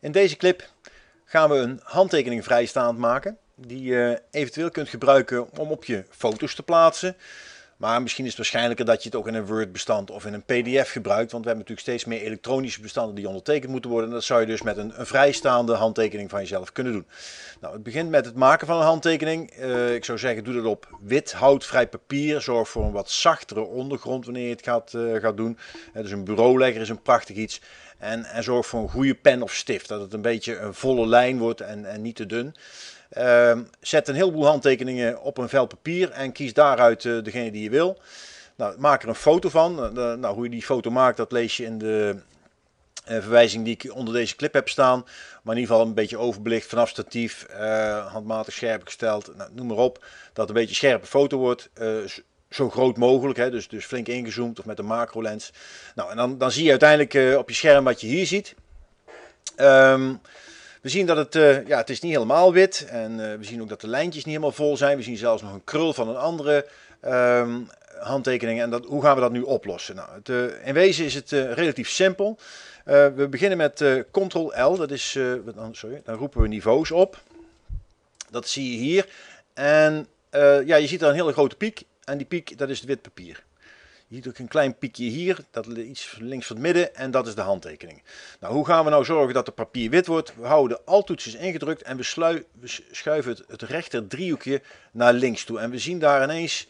In deze clip gaan we een handtekening vrijstaand maken die je eventueel kunt gebruiken om op je foto's te plaatsen. Maar misschien is het waarschijnlijker dat je het ook in een Word bestand of in een PDF gebruikt. Want we hebben natuurlijk steeds meer elektronische bestanden die ondertekend moeten worden. En dat zou je dus met een, een vrijstaande handtekening van jezelf kunnen doen. Nou, het begint met het maken van een handtekening. Eh, ik zou zeggen, doe dat op wit houtvrij papier. Zorg voor een wat zachtere ondergrond wanneer je het gaat, uh, gaat doen. dus een bureaulegger is een prachtig iets. En, en zorg voor een goede pen of stift. Dat het een beetje een volle lijn wordt en, en niet te dun. Ehm, zet een heleboel handtekeningen op een vel papier en kies daaruit eh, degene die je wil. Nou, maak er een foto van. Eh, nou, hoe je die foto maakt, dat lees je in de eh, verwijzing die ik onder deze clip heb staan. Maar in ieder geval een beetje overbelicht, vanaf statief, handmatig scherp gesteld. Nou, noem maar op, dat het een beetje een scherpe foto wordt zo groot mogelijk. Hè, dus, dus flink ingezoomd of met een macro lens. Nou, en dan, dan zie je uiteindelijk eh, op je scherm wat je hier ziet. Ehm, we zien dat het, eh, ja, het is niet helemaal wit En eh, we zien ook dat de lijntjes niet helemaal vol zijn. We zien zelfs nog een krul van een andere ehm, handtekening. En dat, hoe gaan we dat nu oplossen? Nou, het, in wezen is het relatief simpel. we beginnen met Ctrl-L. Dat is, dan, sorry, dan roepen we niveaus op. Dat zie je hier. En ja, je ziet daar een hele grote piek. En die piek, dat is het wit papier. Hier doe ik een klein piekje hier, dat iets links van het midden en dat is de handtekening. Nou, hoe gaan we nou zorgen dat het papier wit wordt? We houden de altoetsjes ingedrukt en we, we schuiven het, rechter driehoekje naar links toe. En we zien daar ineens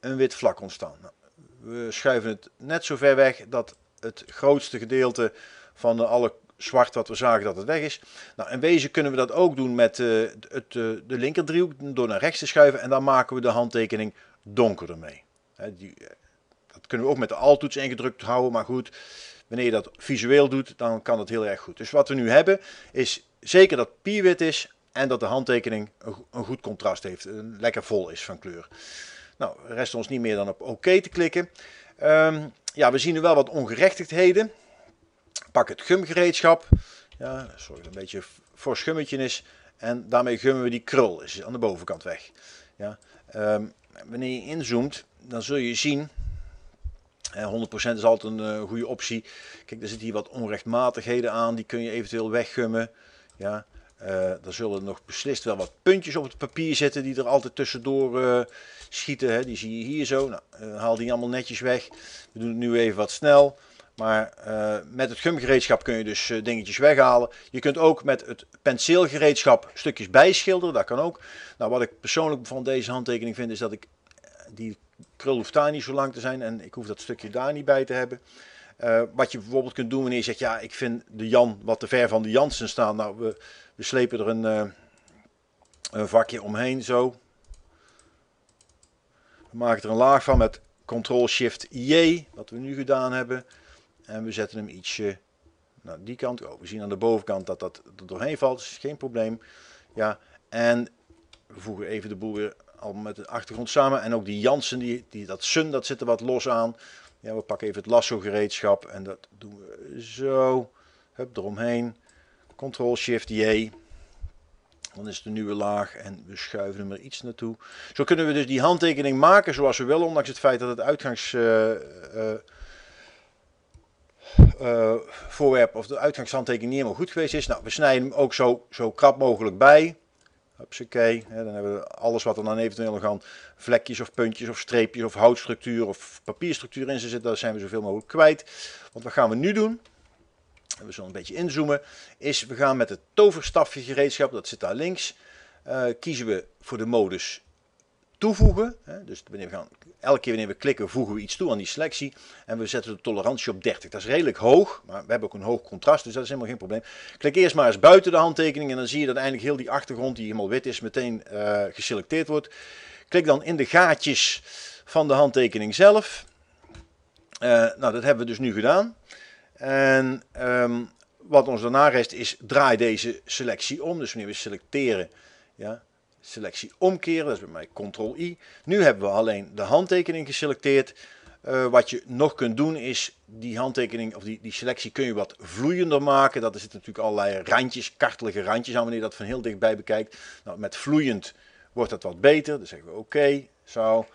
een wit vlak ontstaan. Nou, we schuiven het net zo ver weg dat het grootste gedeelte van de alle zwart wat we zagen dat het weg is. Nou, in wezen kunnen we dat ook doen met uh, het, uh, de linkerdriehoek door naar rechts te schuiven en dan maken we de handtekening donkerder mee. Eh, dat kunnen we ook met de alt ingedrukt houden, maar goed, wanneer je dat visueel doet, dan kan dat heel erg goed. Dus wat we nu hebben is zeker dat pierwit is en dat de handtekening een, goed contrast heeft, lekker vol is van kleur. Nou, rest ons niet meer dan op oké te klikken. Ehm, ja, we zien er wel wat ongerechtigheden. Pak het gumgereedschap. Ja, zorg dat een beetje voor schummetje is. En daarmee gummen we die krul is aan de bovenkant weg. Ja, ehm, wanneer je inzoomt, dan zul je zien... 100% is altijd een eh, goede optie. Kijk, er zitten hier wat onrechtmatigheden aan. Die kun je eventueel weggummen. Ja, uh, er zullen nog beslist wel wat puntjes op het papier zitten die er altijd tussendoor eh, schieten. Hè. Die zie je hier zo. Nou, haal die allemaal netjes weg. We doen het nu even wat snel. Maar eh, met het gumgereedschap kun je dus eh, dingetjes weghalen. Je kunt ook met het penseelgereedschap stukjes bijschilderen, dat kan ook. Nou, wat ik persoonlijk van deze handtekening vind, is dat ik eh, die krul hoeft daar niet zo lang te zijn en ik hoef dat stukje daar niet bij te hebben. wat je bijvoorbeeld kunt doen wanneer je zegt, ja, ik vind de Jan wat te ver van de Jansen staan. Nou, we, we slepen er een, een vakje omheen zo. We maken er een laag van met Ctrl-Shift-J, e, wat we nu gedaan hebben. En we zetten hem ietsje naar die kant. Oh, we zien aan de bovenkant dat dat er doorheen valt. Dus geen probleem. Ja, en we voegen even de boel weer al met de achtergrond samen. En ook die Jansen, die, die, dat Sun, dat zit er wat los aan. Ja, we pakken even het lasso gereedschap. En dat doen we zo. Hup, eromheen. Ctrl Shift J. Dan is de nieuwe laag en we schuiven hem er iets naartoe. Zo kunnen we dus die handtekening maken zoals we willen, ondanks het feit dat het uitgangs... Eh, eh, eh, voorwerp of de uitgangshandtekening niet helemaal goed geweest is. Nou, we snijden hem ook zo, zo krap mogelijk bij. Hupsakee. Dan hebben we alles wat er dan eventueel nog aan vlekjes of puntjes of streepjes of houtstructuur of papierstructuur in zit. Daar zijn we zoveel mogelijk kwijt. Want wat gaan we nu doen? we zullen een beetje inzoomen. Is we gaan met het toverstafje gereedschap, dat zit daar links. Eh, kiezen we voor de modus toevoegen. Dus gaan, elke keer wanneer we klikken voegen we iets toe aan die selectie. En we zetten de tolerantie op 30. Dat is redelijk hoog, maar we hebben ook een hoog contrast, dus dat is helemaal geen probleem. Klik eerst maar eens buiten de handtekening en dan zie je dat eindelijk heel die achtergrond die helemaal wit is meteen eh, geselecteerd wordt. Klik dan in de gaatjes van de handtekening zelf. Eh, nou, dat hebben we dus nu gedaan. En ehm, wat ons daarna rest is, draai deze selectie om. Dus wanneer we selecteren, ja, selectie omkeren. Dat is bij mij Ctrl-I. Nu hebben we alleen de handtekening geselecteerd. Eh, wat je nog kunt doen is die handtekening of die, die selectie kun je wat vloeiender maken. Dat er zitten natuurlijk allerlei randjes, kartelige randjes aan wanneer je dat van heel dichtbij bekijkt. Nou, met vloeiend wordt dat wat beter. Dan zeggen we oké, zo.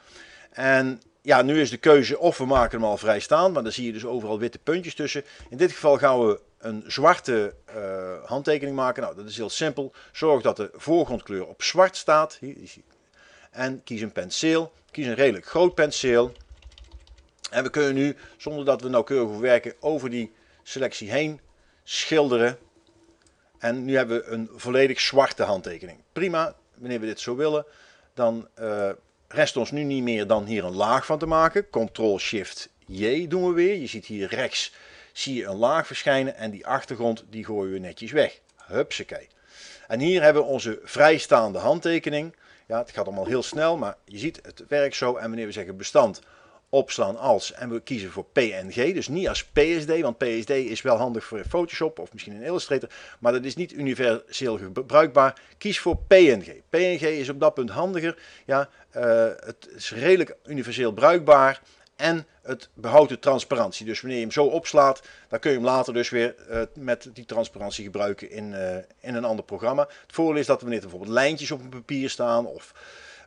En ja, nu is de keuze of we maken hem al vrij staan, maar dan zie je dus overal witte puntjes tussen. In dit geval gaan we een zwarte eh, handtekening maken. Nou, dat is heel simpel. Zorg dat de voorgrondkleur op zwart staat. Hier, En kies een penseel. Kies een redelijk groot penseel. En we kunnen nu, zonder dat we nauwkeurig hoeven werken, over die selectie heen schilderen. En nu hebben we een volledig zwarte handtekening. Prima, wanneer we dit zo willen, dan uh, rest ons nu niet meer dan hier een laag van te maken. Ctrl-Shift-J doen we weer. Je ziet hier rechts zie je een laag verschijnen en die achtergrond die gooien we netjes weg. Hupsakee. En hier hebben we onze vrijstaande handtekening. Ja, het gaat allemaal heel snel, maar je ziet het werkt zo. En wanneer we zeggen bestand opslaan als en we kiezen voor PNG, dus niet als PSD, want PSD is wel handig voor Photoshop of misschien in Illustrator, maar dat is niet universeel gebruikbaar. Kies voor PNG. PNG is op dat punt handiger. Ja, eh, het is redelijk universeel bruikbaar en het behoudt de transparantie. Dus wanneer je hem zo opslaat, dan kun je hem later dus weer eh, met die transparantie gebruiken in, eh, in een ander programma. Het voordeel is dat wanneer er bijvoorbeeld lijntjes op een papier staan of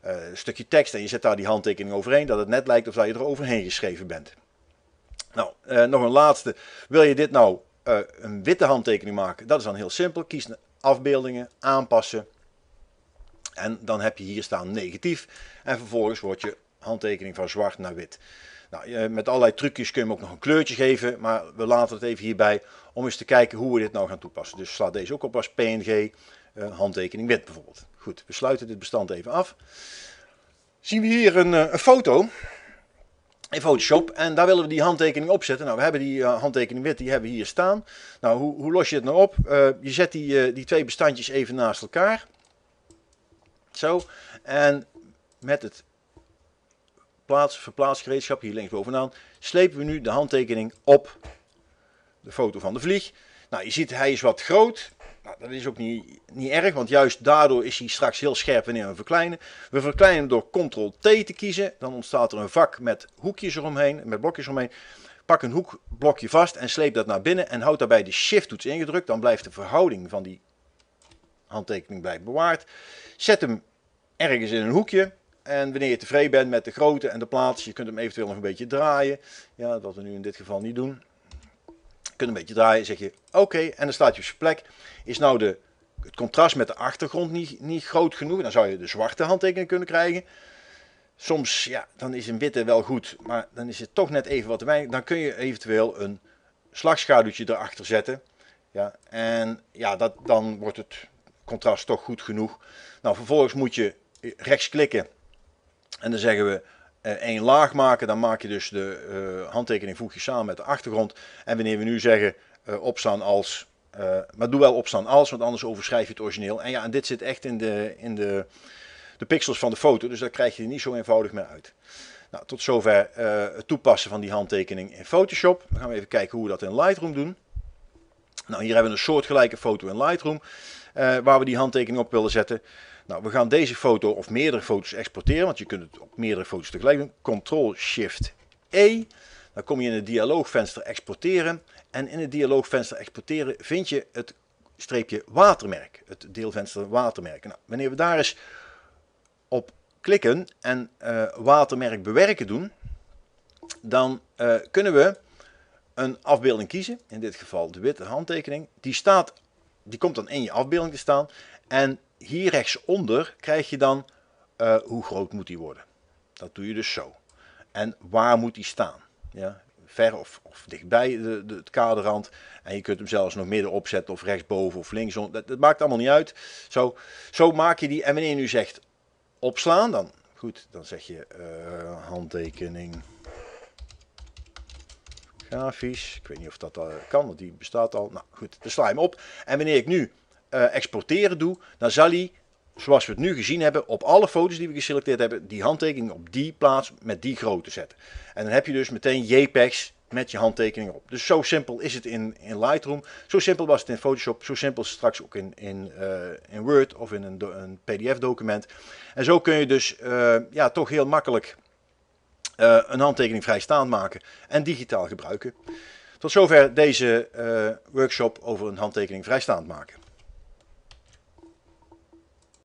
eh, een stukje tekst en je zet daar die handtekening overheen, dat het net lijkt of dat je er overheen geschreven bent. Nou, nog een laatste. Wil je dit nou een witte handtekening maken? Dat is dan heel simpel. Kies afbeeldingen, aanpassen. En dan heb je hier staan negatief. En vervolgens wordt je handtekening van zwart naar wit. Nou, eh, met allerlei trucjes kun je hem ook nog een kleurtje geven, maar we laten het even hierbij om eens te kijken hoe we dit nou gaan toepassen. Dus sla deze ook op als PNG, eh, handtekening wit bijvoorbeeld. Goed, we sluiten dit bestand even af. Zien we hier een, eh, een foto in Photoshop. En daar willen we die handtekening op zetten. Nou, we hebben die handtekening wit, die hebben we hier staan. Nou, hoe, hoe los je het nou op? je zet die, die twee bestandjes even naast elkaar. Zo. En met het verplaatsgereedschap, hier linksbovenaan. slepen we nu de handtekening op de foto van de vlieg. Nou, je ziet hij is wat groot. Nou, dat is ook niet, niet erg, want juist daardoor is hij straks heel scherp wanneer we verkleinen. We verkleinen door Ctrl-T te kiezen. Dan ontstaat er een vak met hoekjes eromheen, met blokjes omheen. Pak een hoekblokje vast en sleep dat naar binnen en houd daarbij de Shift-toets ingedrukt. Dan blijft de verhouding van die handtekening blijft bewaard. Zet hem ergens in een hoekje. En wanneer je tevreden bent met de grootte en de plaats, je kunt hem eventueel nog een beetje draaien. Ja, wat we nu in dit geval niet doen. Je kunt een beetje draaien, zeg je oké. en dan staat je op zijn plek. Is nou de, het contrast met de achtergrond niet, niet groot genoeg? Dan zou je de zwarte handtekening kunnen krijgen. Soms, ja, dan is een witte wel goed, maar dan is het toch net even wat te weinig. Dan kun je eventueel een slagschaduwtje erachter zetten. Ja, en ja, dat, dan wordt het contrast toch goed genoeg. Nou, vervolgens moet je rechts klikken en dan zeggen we eh, één laag maken, dan maak je dus de eh, handtekening voeg je samen met de achtergrond. En wanneer we nu zeggen eh, opstaan als, maar doe wel opstaan als, want anders overschrijf je het origineel. En ja, en dit zit echt in de, in de, de pixels van de foto, dus daar krijg je niet zo eenvoudig meer uit. Nou, tot zover het toepassen van die handtekening in Photoshop. Dan gaan we even kijken hoe we dat in Lightroom doen. Nou, hier hebben we een soortgelijke foto in Lightroom. Eh, waar we die handtekening op willen zetten. Nou, we gaan deze foto of meerdere foto's exporteren, want je kunt het op meerdere foto's tegelijk doen. Ctrl-Shift-E. Dan kom je in het dialoogvenster exporteren. En in het dialoogvenster exporteren vind je het streepje watermerk. Het deelvenster watermerk. Nou, wanneer we daar eens op klikken en eh, watermerk bewerken doen, dan eh, kunnen we een afbeelding kiezen. In dit geval de witte handtekening. Die staat die komt dan in je afbeelding te staan. En hier rechtsonder krijg je dan eh, hoe groot moet die worden. Dat doe je dus zo. En waar moet die staan? Ja, ver of, of dichtbij de, de, het kaderrand. En je kunt hem zelfs nog midden opzetten of rechtsboven of links. Dat, dat maakt allemaal niet uit. Zo, zo maak je die. En wanneer je nu zegt opslaan, dan goed, dan zeg je eh, handtekening grafisch. Ik weet niet of dat eh, kan, want die bestaat al. Nou goed, de slime hem op. En wanneer ik nu eh, exporteren doe, dan zal hij, zoals we het nu gezien hebben, op alle foto's die we geselecteerd hebben, die handtekening op die plaats met die grootte zetten. En dan heb je dus meteen JPEGs met je handtekening op. Dus zo simpel is het in, in Lightroom. Zo simpel was het in Photoshop. Zo simpel is straks ook in, in, eh, in Word of in een, een PDF-document. En zo kun je dus ja, toch heel makkelijk eh, een handtekening vrijstaand maken en digitaal gebruiken. Tot zover deze eh, workshop over een handtekening vrijstaand maken.